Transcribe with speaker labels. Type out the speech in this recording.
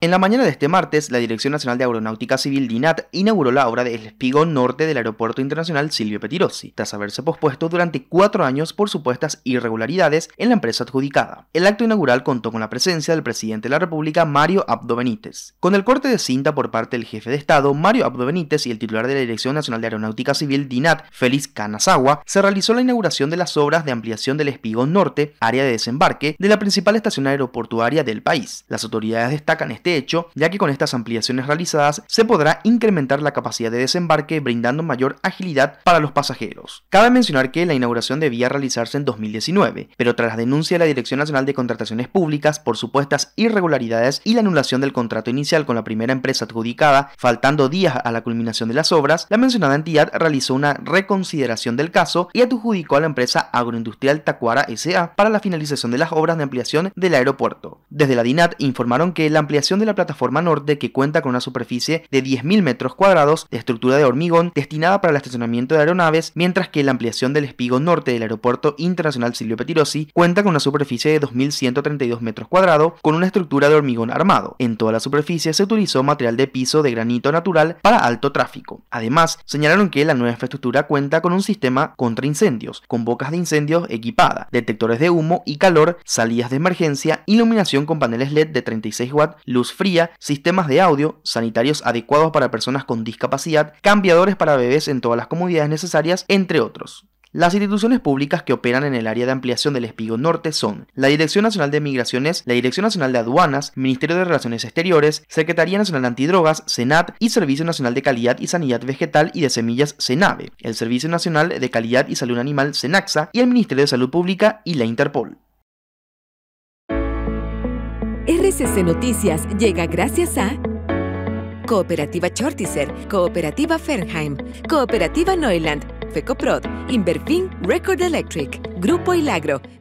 Speaker 1: En la mañana de este martes, la Dirección Nacional de Aeronáutica Civil DINAT inauguró la obra del espigón norte del Aeropuerto Internacional Silvio Petirossi, tras haberse pospuesto durante cuatro años por supuestas irregularidades en la empresa adjudicada. El acto inaugural contó con la presencia del presidente de la República, Mario Abdo Benítez. Con el corte de cinta por parte del jefe de Estado, Mario Abdo Benítez y el titular de la Dirección Nacional de Aeronáutica Civil DINAT, Félix Canazagua, se realizó la inauguración de las obras de ampliación del espigón norte, área de desembarque, de la principal estación aeroportuaria del país. Las autoridades destacan este hecho, ya que con estas ampliaciones realizadas se podrá incrementar la capacidad de desembarque brindando mayor agilidad para los pasajeros. Cabe mencionar que la inauguración debía realizarse en 2019, pero tras la denuncia de la Dirección Nacional de Contrataciones Públicas por supuestas irregularidades y la anulación del contrato inicial con la primera empresa adjudicada, faltando días a la culminación de las obras, la mencionada entidad realizó una reconsideración del caso y adjudicó a la empresa agroindustrial Tacuara SA para la finalización de las obras de ampliación del aeropuerto. Desde la DINAT informaron que la ampliación de la plataforma norte, que cuenta con una superficie de 10.000 metros cuadrados de estructura de hormigón destinada para el estacionamiento de aeronaves, mientras que la ampliación del espigo norte del Aeropuerto Internacional Silvio Petirossi cuenta con una superficie de 2.132 metros cuadrados con una estructura de hormigón armado. En toda la superficie se utilizó material de piso de granito natural para alto tráfico. Además, señalaron que la nueva infraestructura cuenta con un sistema contra incendios, con bocas de incendios equipada, detectores de humo y calor, salidas de emergencia, iluminación con paneles LED de 36 watts, luz fría, sistemas de audio, sanitarios adecuados para personas con discapacidad, cambiadores para bebés en todas las comodidades necesarias, entre otros. Las instituciones públicas que operan en el área de ampliación del Espigo Norte son la Dirección Nacional de Migraciones, la Dirección Nacional de Aduanas, Ministerio de Relaciones Exteriores, Secretaría Nacional Antidrogas, SENAT y Servicio Nacional de Calidad y Sanidad Vegetal y de Semillas, SENAVE, el Servicio Nacional de Calidad y Salud Animal, SENAXA y el Ministerio de Salud Pública y la Interpol. RCC Noticias llega gracias a Cooperativa Chortiser, Cooperativa Fernheim, Cooperativa Neuland, FECOPROD, Inverfin Record Electric, Grupo Ilagro,